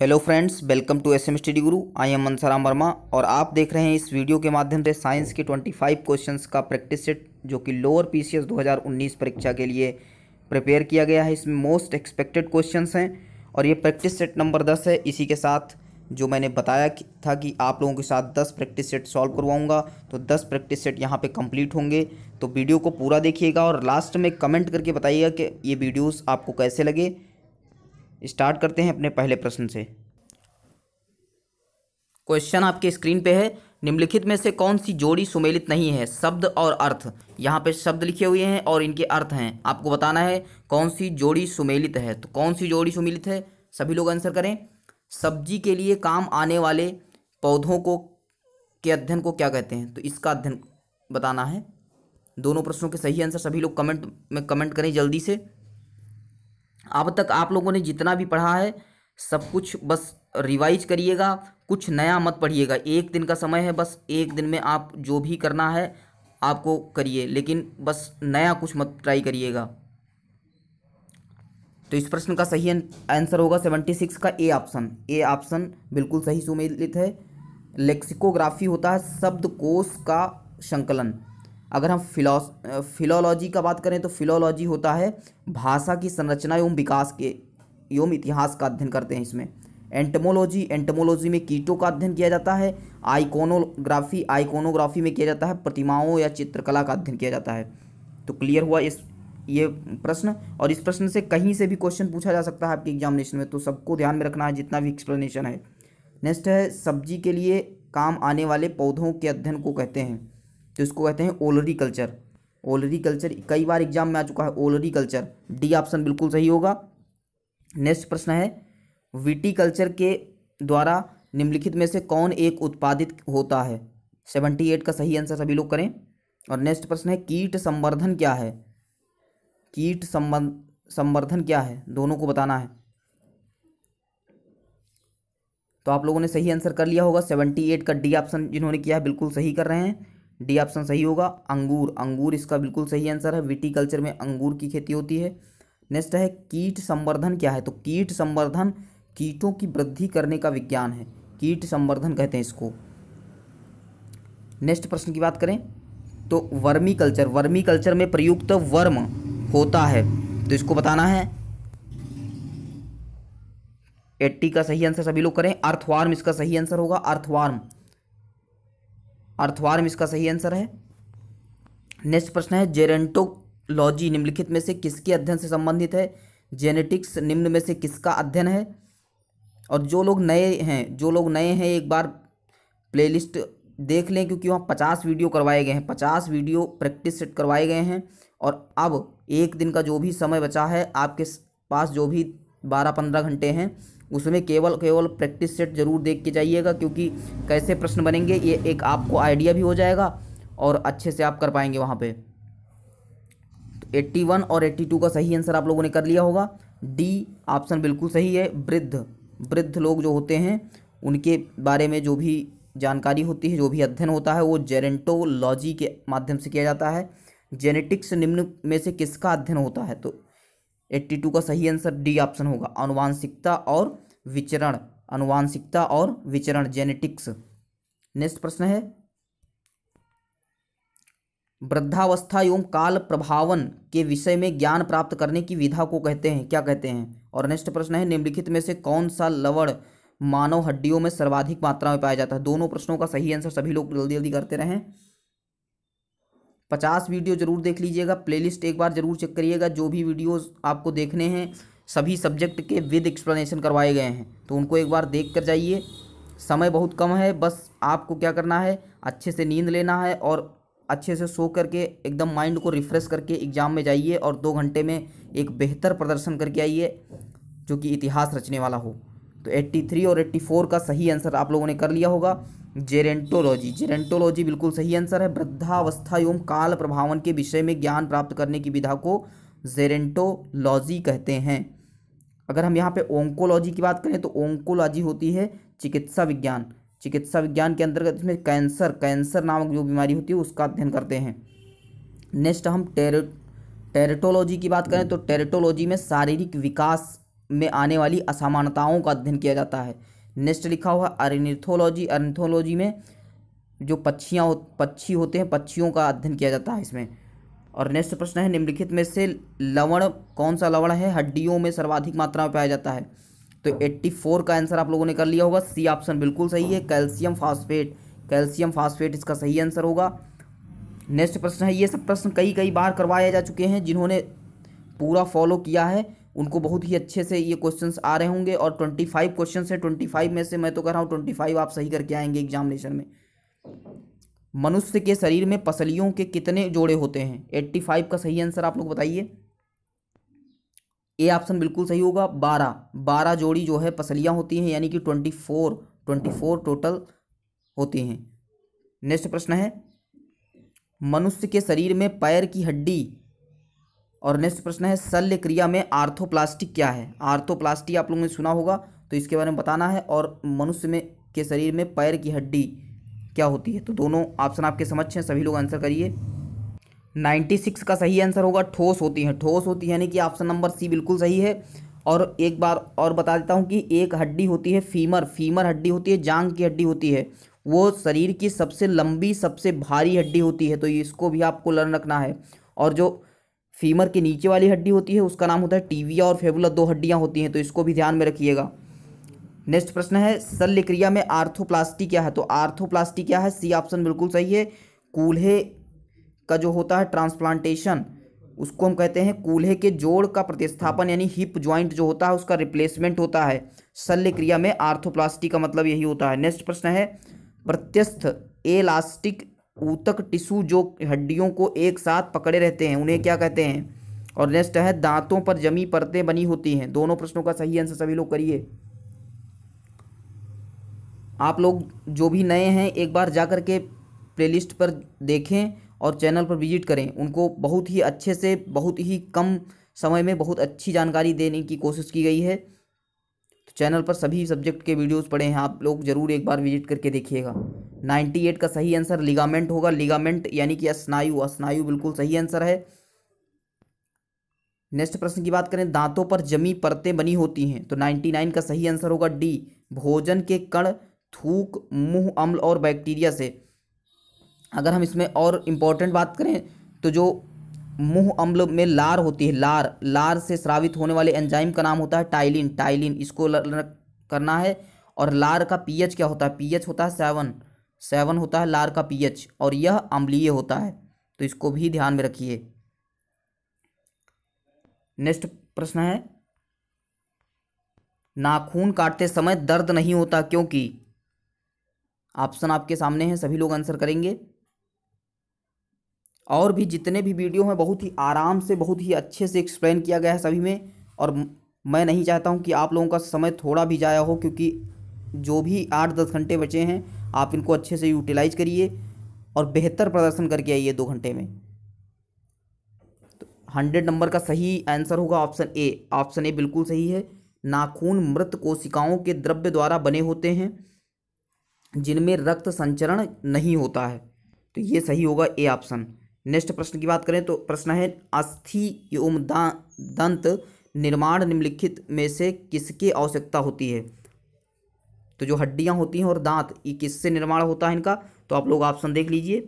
hello friends welcome to S M study Guru I M Mansaram Verma और आप देख रहे हैं इस वीडियो के माध्यम से साइंस के 25 क्वेश्चंस का प्रैक्टिस सेट जो कि लोअर पीसीएस 2019 परीक्षा के लिए प्रिपेयर किया गया है इसमें मोस्ट एक्सपेक्टेड क्वेश्चंस हैं और ये प्रैक्टिस सेट नंबर 10 है इसी के साथ जो मैंने बताया था कि आप लोगों के साथ दस प्रैक्टिस सेट सॉल्व करवाऊँगा तो दस प्रैक्टिस सेट यहाँ पर कम्प्लीट होंगे तो वीडियो को पूरा देखिएगा और लास्ट में कमेंट करके बताइएगा कि ये वीडियोज़ आपको कैसे लगे स्टार्ट करते हैं अपने पहले प्रश्न से क्वेश्चन आपके स्क्रीन पे है निम्नलिखित में से कौन सी जोड़ी सुमेलित नहीं है शब्द और अर्थ यहाँ पे शब्द लिखे हुए हैं और इनके अर्थ हैं आपको बताना है कौन सी जोड़ी सुमेलित है तो कौन सी जोड़ी सुमेलित है सभी लोग आंसर करें सब्जी के लिए काम आने वाले पौधों को के अध्ययन को क्या कहते हैं तो इसका अध्ययन बताना है दोनों प्रश्नों के सही आंसर सभी लोग कमेंट में कमेंट करें जल्दी से अब तक आप लोगों ने जितना भी पढ़ा है सब कुछ बस रिवाइज करिएगा कुछ नया मत पढ़िएगा एक दिन का समय है बस एक दिन में आप जो भी करना है आपको करिए लेकिन बस नया कुछ मत ट्राई करिएगा तो इस प्रश्न का सही आंसर होगा सेवेंटी सिक्स का ए ऑप्शन ए ऑप्शन बिल्कुल सही सुमेलित है लेक्सिकोग्राफी होता है शब्द कोश का संकलन अगर हम फिलो फिलोलॉजी का बात करें तो फिलोलॉजी होता है भाषा की संरचना एवं विकास के एवं इतिहास का अध्ययन करते हैं इसमें एंटमोलॉजी एंटमोलॉजी में कीटों का अध्ययन किया जाता है आइकोनोग्राफी आइकोनोग्राफी में किया जाता है प्रतिमाओं या चित्रकला का अध्ययन किया जाता है तो क्लियर हुआ इस ये प्रश्न और इस प्रश्न से कहीं से भी क्वेश्चन पूछा जा सकता है आपके एग्जामिनेशन में तो सबको ध्यान में रखना है जितना भी एक्सप्लेनेशन है नेक्स्ट है सब्जी के लिए काम आने वाले पौधों के अध्ययन को कहते हैं तो इसको कहते हैं ओलरी कल्चर ओलरी कल्चर कई बार एग्जाम में आ चुका है ओलरी कल्चर डी ऑप्शन बिल्कुल सही होगा नेक्स्ट प्रश्न है विटी कल्चर के द्वारा निम्नलिखित में से कौन एक उत्पादित होता है सेवेंटी एट का सही आंसर सभी लोग करें और नेक्स्ट प्रश्न है कीट संवर्धन क्या है कीट संवर्धन क्या है दोनों को बताना है तो आप लोगों ने सही आंसर कर लिया होगा सेवेंटी एट का डी ऑप्शन जिन्होंने किया है बिल्कुल सही कर रहे हैं डी ऑप्शन सही होगा अंगूर अंगूर इसका बिल्कुल सही आंसर है विटी कल्चर में अंगूर की खेती होती है नेक्स्ट है कीट संवर्धन क्या है तो कीट संवर्धन कीटों की वृद्धि करने का विज्ञान है कीट संवर्धन कहते हैं इसको नेक्स्ट प्रश्न की बात करें तो वर्मी कल्चर वर्मी कल्चर में प्रयुक्त वर्म होता है तो इसको बताना है एट्टी का सही आंसर सभी लोग करें अर्थवार्म इसका सही आंसर होगा अर्थवार्म अर्थवार्म इसका सही आंसर है नेक्स्ट प्रश्न है जेरेंटोलॉजी निम्नलिखित में से किसके अध्ययन से संबंधित है जेनेटिक्स निम्न में से किसका अध्ययन है और जो लोग नए हैं जो लोग नए हैं एक बार प्लेलिस्ट देख लें क्योंकि वहाँ पचास वीडियो करवाए गए हैं पचास वीडियो प्रैक्टिस सेट करवाए गए हैं और अब एक दिन का जो भी समय बचा है आपके पास जो भी बारह पंद्रह घंटे हैं उसमें केवल केवल प्रैक्टिस सेट ज़रूर देख के जाइएगा क्योंकि कैसे प्रश्न बनेंगे ये एक आपको आइडिया भी हो जाएगा और अच्छे से आप कर पाएंगे वहाँ पे तो 81 और 82 का सही आंसर आप लोगों ने कर लिया होगा डी ऑप्शन बिल्कुल सही है वृद्ध वृद्ध लोग जो होते हैं उनके बारे में जो भी जानकारी होती है जो भी अध्ययन होता है वो जेरेंटोलॉजी के माध्यम से किया जाता है जेनेटिक्स निम्न में से किसका अध्ययन होता है तो एट्टी टू का सही आंसर डी ऑप्शन होगा अनुवांशिकता और विचरण अनुवांशिकता और विचरण जेनेटिक्स नेक्स्ट प्रश्न है वृद्धावस्था एवं काल प्रभावन के विषय में ज्ञान प्राप्त करने की विधा को कहते हैं क्या कहते हैं और नेक्स्ट प्रश्न है निम्नलिखित में से कौन सा लवण मानव हड्डियों में सर्वाधिक मात्रा में पाया जाता है दोनों प्रश्नों का सही आंसर सभी लोग जल्दी जल्दी करते रहें पचास वीडियो ज़रूर देख लीजिएगा प्लेलिस्ट एक बार ज़रूर चेक करिएगा जो भी वीडियोस आपको देखने हैं सभी सब्जेक्ट के विद एक्सप्लेनेशन करवाए गए हैं तो उनको एक बार देख कर जाइए समय बहुत कम है बस आपको क्या करना है अच्छे से नींद लेना है और अच्छे से सो करके एकदम माइंड को रिफ़्रेश करके एग्ज़ाम में जाइए और दो घंटे में एक बेहतर प्रदर्शन करके आइए जो कि इतिहास रचने वाला हो तो 83 और 84 का सही आंसर आप लोगों ने कर लिया होगा जेरेंटोलॉजी जेरेंटोलॉजी बिल्कुल सही आंसर है वृद्धावस्था एवं काल प्रभावन के विषय में ज्ञान प्राप्त करने की विधा को जेरेंटोलॉजी कहते हैं अगर हम यहाँ पे ओंकोलॉजी की बात करें तो ओंकोलॉजी होती है चिकित्सा विज्ञान चिकित्सा विज्ञान के अंतर्गत इसमें कैंसर कैंसर नामक जो बीमारी होती है उसका अध्ययन करते हैं नेक्स्ट हम टेर टेरेटोलॉजी की बात करें तो टेरेटोलॉजी में शारीरिक विकास में आने वाली असमानताओं का अध्ययन किया जाता है नेक्स्ट लिखा हुआ अरिनिथोलॉजी अरिथोलॉजी में जो पक्षियाँ हो पक्षी होते हैं पक्षियों का अध्ययन किया जाता है इसमें और नेक्स्ट प्रश्न है निम्नलिखित में से लवण कौन सा लवण है हड्डियों में सर्वाधिक मात्रा में पाया जाता है तो 84 का आंसर आप लोगों ने कर लिया होगा सी ऑप्शन बिल्कुल सही है कैल्शियम फास्फेट कैल्शियम फास्फेट इसका सही आंसर होगा नेक्स्ट प्रश्न है ये सब प्रश्न कई कई बार करवाए जा चुके हैं जिन्होंने पूरा फॉलो किया है उनको बहुत ही अच्छे से ये क्वेश्चंस आ रहे होंगे और ट्वेंटी फाइव क्वेश्चन हैं ट्वेंटी फाइव में से मैं तो कह रहा हूँ ट्वेंटी फाइव आप सही करके आएंगे एग्जामिनेशन में मनुष्य के शरीर में पसलियों के कितने जोड़े होते हैं एट्टी फाइव का सही आंसर आप लोग बताइए ए ऑप्शन बिल्कुल सही होगा बारह बारह जोड़ी जो है पसलियाँ होती हैं यानी कि twenty four twenty four total होती हैं नेक्स्ट प्रश्न है मनुष्य के शरीर में पैर की हड्डी और नेक्स्ट प्रश्न है शल्य क्रिया में आर्थोप्लास्टिक क्या है आर्थोप्लास्टी आप लोगों ने सुना होगा तो इसके बारे में बताना है और मनुष्य में के शरीर में पैर की हड्डी क्या होती है तो दोनों ऑप्शन आपके समझ हैं सभी लोग आंसर करिए 96 का सही आंसर होगा ठोस होती है ठोस होती है यानी कि ऑप्शन नंबर सी बिल्कुल सही है और एक बार और बता देता हूँ कि एक हड्डी होती है फीमर फीमर हड्डी होती है जांग की हड्डी होती है वो शरीर की सबसे लंबी सबसे भारी हड्डी होती है तो इसको भी आपको लर्न रखना है और जो फीमर के नीचे वाली हड्डी होती है उसका नाम होता है टीविया और फेबुला दो हड्डियाँ होती हैं तो इसको भी ध्यान में रखिएगा नेक्स्ट प्रश्न है शल्य क्रिया में आर्थोप्लास्टी क्या है तो आर्थोप्लास्टी क्या है सी ऑप्शन बिल्कुल सही है कूल्हे का जो होता है ट्रांसप्लांटेशन उसको हम कहते हैं कूल्हे के जोड़ का प्रतिस्थापन यानी हिप ज्वाइंट जो होता है उसका रिप्लेसमेंट होता है शल्य क्रिया में आर्थोप्लास्टी का मतलब यही होता है नेक्स्ट प्रश्न है प्रत्यस्थ एलास्टिक ऊतक टिशू जो हड्डियों को एक साथ पकड़े रहते हैं उन्हें क्या कहते हैं और नेक्स्ट है दांतों पर जमी परतें बनी होती हैं दोनों प्रश्नों का सही आंसर सभी लोग करिए आप लोग जो भी नए हैं एक बार जा कर के प्लेलिस्ट पर देखें और चैनल पर विजिट करें उनको बहुत ही अच्छे से बहुत ही कम समय में बहुत अच्छी जानकारी देने की कोशिश की गई है तो चैनल पर सभी सब्जेक्ट के वीडियोस पड़े हैं आप लोग जरूर एक बार विजिट करके देखिएगा 98 का सही आंसर लिगामेंट होगा लिगामेंट यानी कि स्नायु स्नायु बिल्कुल सही आंसर है नेक्स्ट प्रश्न की बात करें दांतों पर जमी परतें बनी होती हैं तो 99 का सही आंसर होगा डी भोजन के कण थूक मुंह अम्ल और बैक्टीरिया से अगर हम इसमें और इम्पोर्टेंट बात करें तो जो मुंह अम्ल में लार होती है लार लार से स्रावित होने वाले एंजाइम का नाम होता है टाइलिन टाइलिन इसको करना है और लार का पीएच क्या होता है पीएच होता है सेवन सेवन होता है लार का पीएच और यह अम्लीय होता है तो इसको भी ध्यान में रखिए नेक्स्ट प्रश्न है नाखून काटते समय दर्द नहीं होता क्योंकि ऑप्शन आपके सामने है सभी लोग आंसर करेंगे और भी जितने भी वीडियो हैं बहुत ही आराम से बहुत ही अच्छे से एक्सप्लेन किया गया है सभी में और मैं नहीं चाहता हूं कि आप लोगों का समय थोड़ा भी जाया हो क्योंकि जो भी आठ दस घंटे बचे हैं आप इनको अच्छे से यूटिलाइज करिए और बेहतर प्रदर्शन करके आइए दो घंटे में तो हंड्रेड नंबर का सही आंसर होगा ऑप्शन ए ऑप्शन ए बिल्कुल सही है नाखून मृत कोशिकाओं के द्रव्य द्वारा बने होते हैं जिनमें रक्त संचरण नहीं होता है तो ये सही होगा ए ऑप्शन नेक्स्ट प्रश्न की बात करें तो प्रश्न है अस्थि एवं दंत निर्माण निम्नलिखित में से किसकी आवश्यकता होती है तो जो हड्डियां होती हैं और दांत ये किससे निर्माण होता है इनका तो आप लोग ऑप्शन देख लीजिए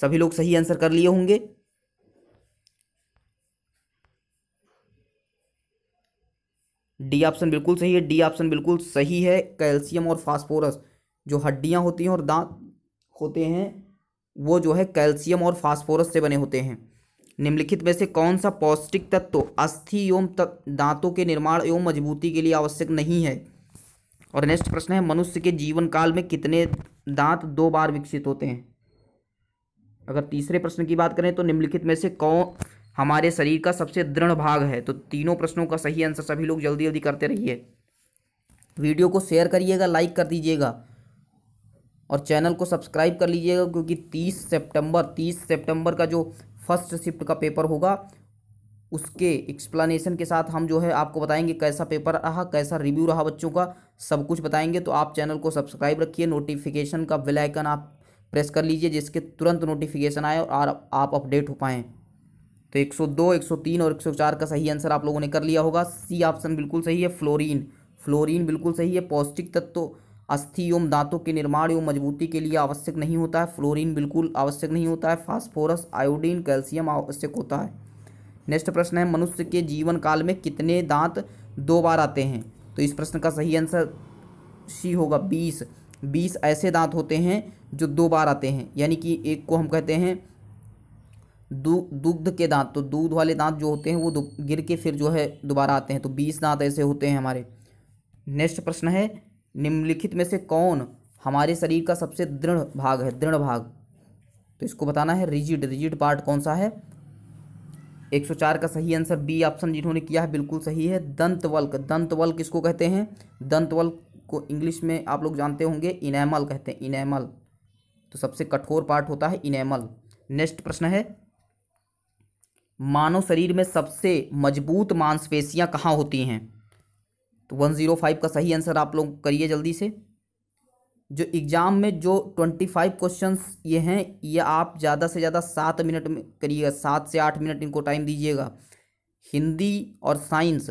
सभी लोग सही आंसर कर लिए होंगे डी ऑप्शन बिल्कुल सही है डी ऑप्शन बिल्कुल सही है कैल्शियम और फास्फोरस जो हड्डियां होती हैं और दांत होते हैं वो जो है कैल्शियम और फास्फोरस से बने होते हैं निम्नलिखित में से कौन सा पौष्टिक तत्व अस्थि एवं दांतों के निर्माण एवं मजबूती के लिए आवश्यक नहीं है और नेक्स्ट प्रश्न है मनुष्य के जीवन काल में कितने दांत दो बार विकसित होते हैं अगर तीसरे प्रश्न की बात करें तो निम्नलिखित में से कौन हमारे शरीर का सबसे दृढ़ भाग है तो तीनों प्रश्नों का सही आंसर सभी लोग जल्दी जल्दी करते रहिए वीडियो को शेयर करिएगा लाइक कर दीजिएगा और चैनल को सब्सक्राइब कर लीजिएगा क्योंकि तीस सेप्टेम्बर तीस सेप्टेम्बर का जो फर्स्ट शिफ्ट का पेपर होगा उसके एक्सप्लेनेशन के साथ हम जो है आपको बताएंगे कैसा पेपर रहा कैसा रिव्यू रहा बच्चों का सब कुछ बताएंगे तो आप चैनल को सब्सक्राइब रखिए नोटिफिकेशन का बेल आइकन आप प्रेस कर लीजिए जिसके तुरंत नोटिफिकेशन आए और आप अपडेट हो पाएँ तो 102, 103 और 104 का सही आंसर आप लोगों ने कर लिया होगा सी ऑप्शन बिल्कुल सही है फ्लोरीन फ्लोरीन बिल्कुल सही है पौष्टिक तत्व तो अस्थि एवं दांतों के निर्माण एवं मजबूती के लिए आवश्यक नहीं होता है फ्लोरीन बिल्कुल आवश्यक नहीं होता है फास्फोरस आयोडीन कैल्शियम आवश्यक होता है नेक्स्ट प्रश्न है मनुष्य के जीवन काल में कितने दांत दो बार आते हैं तो इस प्रश्न का सही आंसर सी होगा बीस बीस ऐसे दांत होते हैं जो दो बार आते हैं यानी कि एक को हम कहते हैं दुग्ध के दांत तो दूध वाले दांत जो होते हैं वो गिर के फिर जो है दोबारा आते हैं तो बीस दांत ऐसे होते हैं हमारे नेक्स्ट प्रश्न है निम्नलिखित में से कौन हमारे शरीर का सबसे दृढ़ भाग है दृढ़ भाग तो इसको बताना है रिजिड रिजिड पार्ट कौन सा है 104 का सही आंसर बी ऑप्शन जिन्होंने किया है बिल्कुल सही है दंतवल्क दंतवल्क किसको कहते हैं दंतवल्क को इंग्लिश में आप लोग जानते होंगे इनेमल कहते हैं इनेमल तो सबसे कठोर पार्ट होता है इनेमल नेक्स्ट प्रश्न है मानव शरीर में सबसे मजबूत मांसपेशियां कहाँ होती हैं तो वन ज़ीरो फाइव का सही आंसर आप लोग करिए जल्दी से जो एग्ज़ाम में जो ट्वेंटी फाइव क्वेश्चन ये हैं ये आप ज़्यादा से ज़्यादा सात मिनट में करिएगा सात से आठ मिनट इनको टाइम दीजिएगा हिंदी और साइंस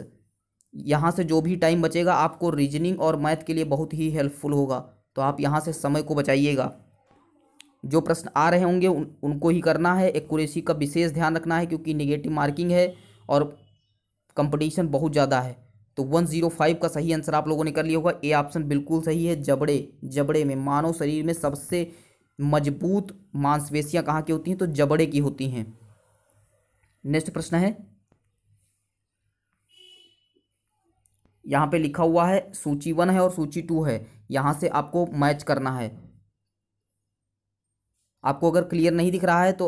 यहाँ से जो भी टाइम बचेगा आपको रीजनिंग और मैथ के लिए बहुत ही हेल्पफुल होगा तो आप यहाँ से समय को बचाइएगा जो प्रश्न आ रहे होंगे उन, उनको ही करना है एक्यूरेसी का विशेष ध्यान रखना है क्योंकि निगेटिव मार्किंग है और कंपटीशन बहुत ज़्यादा है तो 105 का सही आंसर आप लोगों ने कर लिया होगा ए ऑप्शन बिल्कुल सही है जबड़े जबड़े में मानव शरीर में सबसे मजबूत मांसपेशियां कहाँ की होती हैं तो जबड़े की होती हैं नेक्स्ट प्रश्न है यहाँ पे लिखा हुआ है सूची वन है और सूची टू है यहाँ से आपको मैच करना है आपको अगर क्लियर नहीं दिख रहा है तो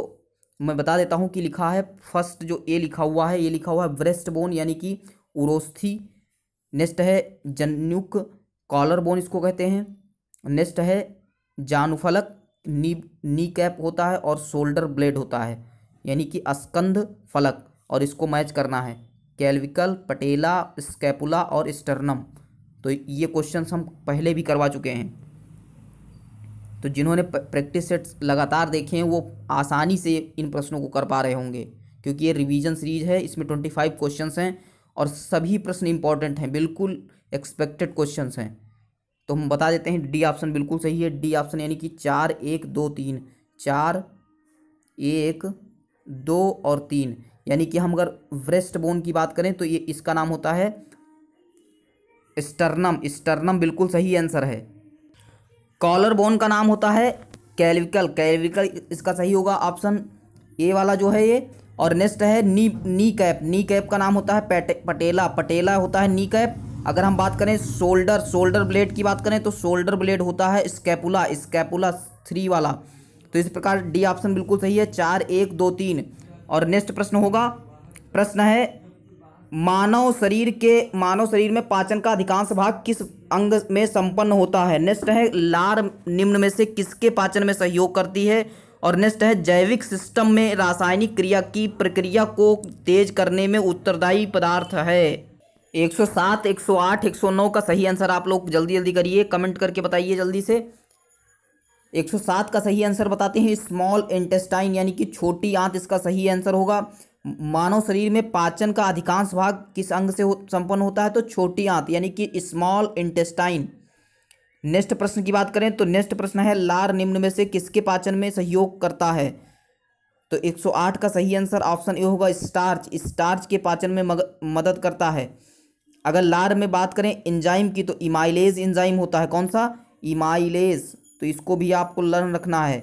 मैं बता देता हूँ कि लिखा है फर्स्ट जो ए लिखा हुआ है ये लिखा हुआ है ब्रेस्ट बोन यानी कि उरोस्थी नेक्स्ट है जनुक कॉलर बोन इसको कहते हैं नेक्स्ट है जानुफलक नी नी कैप होता है और शोल्डर ब्लेड होता है यानी कि अस्कंध फलक और इसको मैच करना है कैलविकल पटेला स्कैपुला और स्टर्नम तो ये क्वेश्चन हम पहले भी करवा चुके हैं तो जिन्होंने प्रैक्टिस सेट्स लगातार देखे हैं वो आसानी से इन प्रश्नों को कर पा रहे होंगे क्योंकि ये रिवीजन सीरीज है इसमें ट्वेंटी फाइव क्वेश्चन हैं और सभी प्रश्न इंपॉर्टेंट हैं बिल्कुल एक्सपेक्टेड क्वेश्चन हैं तो हम बता देते हैं डी ऑप्शन बिल्कुल सही है डी ऑप्शन यानी कि चार एक दो तीन चार एक दो और तीन यानी कि हम अगर ब्रेस्ट बोन की बात करें तो ये इसका नाम होता है स्टर्नम स्टर्नम बिल्कुल सही आंसर है कॉलर बोन का नाम होता है कैलविकल कैलविकल इसका सही होगा ऑप्शन ए वाला जो है ये और नेक्स्ट है नी नी कैप नी कैप का नाम होता है पटे, पटेला पटेला होता है नी कैप अगर हम बात करें शोल्डर शोल्डर ब्लेड की बात करें तो शोल्डर ब्लेड होता है स्कैपुला स्कैपुला थ्री वाला तो इस प्रकार डी ऑप्शन बिल्कुल सही है चार एक दो तीन और नेक्स्ट प्रश्न होगा प्रश्न है मानव शरीर के मानव शरीर में पाचन का अधिकांश भाग किस अंग में संपन्न होता है नेक्स्ट है लार निम्न में से किसके पाचन में सहयोग करती है और नेक्स्ट है जैविक सिस्टम में रासायनिक क्रिया की प्रक्रिया को तेज करने में उत्तरदायी पदार्थ है 107, 108, 109 का सही आंसर आप लोग जल्दी जल्दी करिए कमेंट करके बताइए जल्दी से 107 का सही आंसर बताते हैं स्मॉल इंटेस्टाइन यानी कि छोटी आंत इसका सही आंसर होगा मानव शरीर में पाचन का अधिकांश भाग किस अंग से हो, संपन्न होता है तो छोटी आंत यानी कि स्मॉल इंटेस्टाइन नेक्स्ट प्रश्न की बात करें तो नेक्स्ट प्रश्न है लार निम्न में से किसके पाचन में सहयोग करता है तो 108 का सही आंसर ऑप्शन ए होगा स्टार्च स्टार्च के पाचन में मदद करता है अगर लार में बात करें एंजाइम की तो इमाइलेज एंजाइम होता है कौन सा इमाइलेज तो इसको भी आपको लर्न रखना है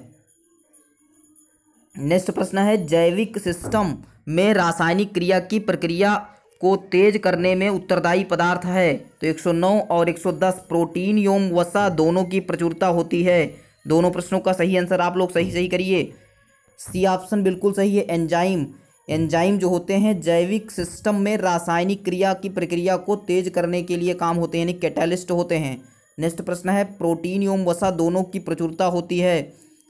नेक्स्ट प्रश्न है जैविक सिस्टम में रासायनिक क्रिया की प्रक्रिया को तेज करने में उत्तरदायी पदार्थ है तो 109 और 110 प्रोटीन एवं वसा दोनों की प्रचुरता होती है दोनों प्रश्नों का सही आंसर आप लोग सही सही करिए सी ऑप्शन बिल्कुल सही है एंजाइम एंजाइम जो होते हैं जैविक सिस्टम में रासायनिक क्रिया की प्रक्रिया को तेज करने के लिए काम होते हैं यानी कैटालिस्ट होते हैं नेक्स्ट प्रश्न है प्रोटीन एवं वसा दोनों की प्रचुरता होती है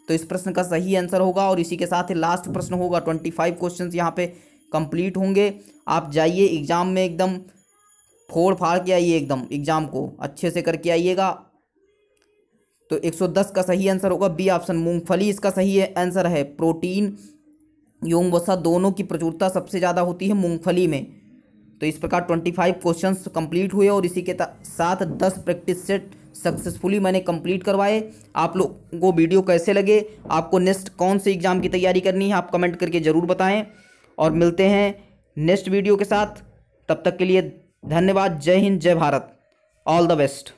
तो इस प्रश्न का सही आंसर होगा और इसी के साथ लास्ट प्रश्न होगा ट्वेंटी फाइव क्वेश्चन यहाँ पे कंप्लीट होंगे आप जाइए एग्ज़ाम में एकदम फोड़ फाड़ के आइए एकदम एग्ज़ाम को अच्छे से करके आइएगा तो 110 का सही आंसर होगा बी ऑप्शन मूंगफली इसका सही है आंसर है प्रोटीन यौन वसा दोनों की प्रचुरता सबसे ज़्यादा होती है मूंगफली में तो इस प्रकार 25 क्वेश्चन कम्प्लीट हुए और इसी के साथ 10 प्रैक्टिस सेट सक्सेसफुली मैंने कंप्लीट करवाए आप लोग को वीडियो कैसे लगे आपको नेक्स्ट कौन से एग्ज़ाम की तैयारी करनी है आप कमेंट करके ज़रूर बताएँ और मिलते हैं नेक्स्ट वीडियो के साथ तब तक के लिए धन्यवाद जय हिंद जय भारत ऑल द बेस्ट